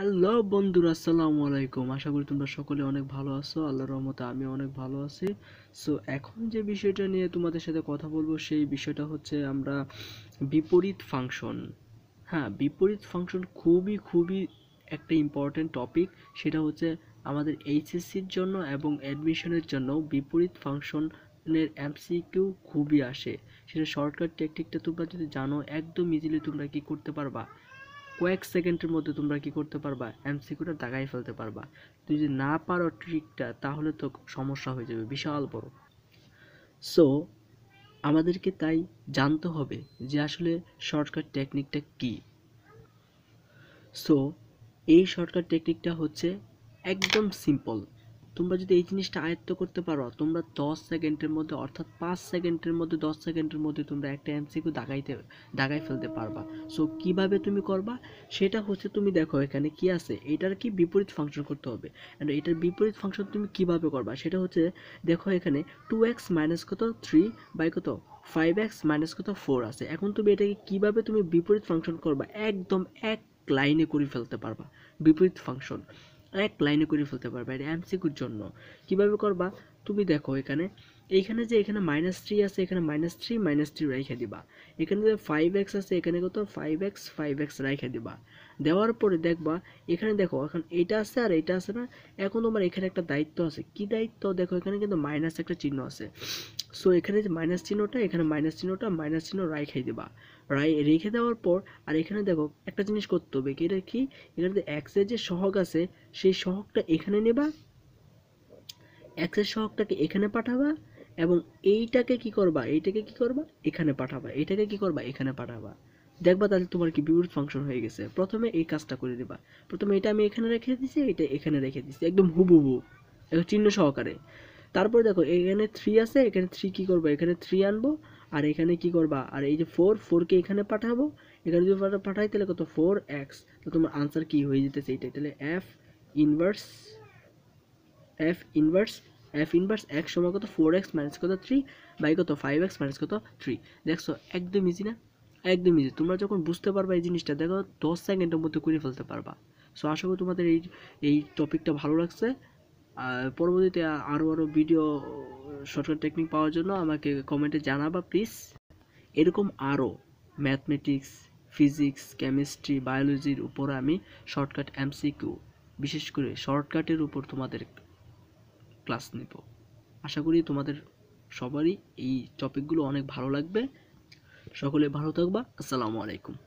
hello বন্ধুরা আসসালামু আলাইকুম আশা করি তোমরা সকলে অনেক ভালো আছো আল্লাহর রহমতে আমি অনেক ভালো আছি সো এখন যে বিষয়টা নিয়ে তোমাদের সাথে কথা বলবো সেই বিষয়টা হচ্ছে আমরা বিপরীত ফাংশন হ্যাঁ বিপরীত ফাংশন খুবই খুবই একটা ইম্পর্ট্যান্ট টপিক সেটা হচ্ছে আমাদের এইচএসসির জন্য এবং অ্যাডমিশনের জন্য বিপরীত ফাংশন এর এমসিকিউ খুবই আসে সেটা শর্টকাট টেকনিকটা তোমরা যদি জানো একদম ইজিলি তোমরা কি করতে পারবা কয়েক সেকেন্ডের মধ্যে তোমরা কি করতে পারবা এমসিকিউটা দাগাই ফেলতে পারবা তুই যদি না পারো ট্রিকটা তাহলে তো সমস্যা হয়ে যাবে বিশাল বড় সো আমাদেরকে তাই জানতে হবে যে আসলে শর্টকাট টেকনিকটা কি সো এই শর্টকাট টেকনিকটা হচ্ছে একদম সিম্পল তোমরা যদি এই জিনিসটা আয়ত্ত করতে পারো তোমরা দশ সেকেন্ডের মধ্যে অর্থাৎ পাঁচ সেকেন্ডের মধ্যে দশ সেকেন্ডের মধ্যে তোমরা একটা এমসিকিউ দাগাইতে দাগাই ফেলতে পারবা সো কিভাবে তুমি করবা সেটা হচ্ছে তুমি দেখো এখানে কি আছে এটার কি বিপরীত ফাংশন করতে হবে অ্যান্ড এটার বিপরীত ফাংশন তুমি কিভাবে করবা সেটা হচ্ছে দেখো এখানে টু এক্স মাইনাস কত থ্রি বাই কত ফাইভ এক্স মাইনাস কত ফোর আছে এখন তুমি এটাকে কিভাবে তুমি বিপরীত ফাংশন করবা একদম এক লাইনে করে ফেলতে পারবা বিপরীত ফাংশন এক লাইনে করে ফেলতে পারবে আর এমসিকিউর জন্য কিভাবে করবা তুমি দেখো এখানে এইখানে যে এখানে মাইনাস থ্রি আছে এখানে মাইনাস থ্রি মাইনাস থ্রি রাইখে দিবা এখানে যে ফাইভ এক্স আছে এখানে কত ফাইভ এক্স ফাইভ এক্স রাইখে দিবা দেওয়ার পরে দেখবা এখানে দেখো এখন এইটা আছে আর এইটা আছে না এখন তোমার এখানে একটা দায়িত্ব আছে কি দায়িত্ব দেখো এখানে কিন্তু মাইনাস একটা চিহ্ন আছে সো এখানে যে মাইনাস চিহ্নটা এখানে মাইনাস চিহ্নটা মাইনাস চিহ্ন রাইখাই দেবা রাই রেখে দেওয়ার পর আর এখানে দেখো একটা জিনিস করতে হবে কি এটা কি এখানে এক্সের যে সহগ আছে সেই সহগটা এখানে নেবা এক্সের সহগটাকে এখানে পাঠাবা এবং এইটাকে কি করবা এইটাকে কি করবা এখানে পাঠাবা এইটাকে কি করবা এখানে পাঠাবা দেখবা তাহলে তোমার কি বিউট ফাংশন হয়ে গেছে প্রথমে এই কাজটা করে দেবা প্রথমে এটা আমি এখানে রেখে দিছি এটা এখানে রেখে দিছি একদম হুবহু চিহ্ন সহকারে তারপর দেখো এখানে থ্রি আছে এখানে থ্রি কী করবো এখানে থ্রি আনবো আর এখানে কি করবা আর এই যে ফোর ফোরকে এখানে পাঠাবো এখানে যদি পাঠাই তাহলে কত ফোর এক্স তো তোমার আনসার কি হয়ে যেতেছে এইটাই তাহলে f inverse f inverse f inverse এক সময় কত ফোর এক্স মাইনাস কত থ্রি বাই কত ফাইভ এক্স মাইনাস কত থ্রি দেখছো একদম ইজি না একদম ইজি তোমরা যখন বুঝতে পারবা এই জিনিসটা দেখো দশ সেকেন্ডের মধ্যে করে ফেলতে পারবা সো আশা করি তোমাদের এই এই টপিকটা ভালো লাগছে পরবর্তীতে আরও আরও ভিডিও শর্টকাট টেকনিক পাওয়ার জন্য আমাকে কমেন্টে জানাবা প্লিজ এরকম আরও ম্যাথমেটিক্স ফিজিক্স কেমিস্ট্রি বায়োলজির উপর আমি শর্টকাট এমসিকিউ বিশেষ করে শর্টকাটের উপর তোমাদের ক্লাস নেব আশা করি তোমাদের সবারই এই টপিকগুলো অনেক ভালো লাগবে সকলে ভালো থাকবা আসসালামু আলাইকুম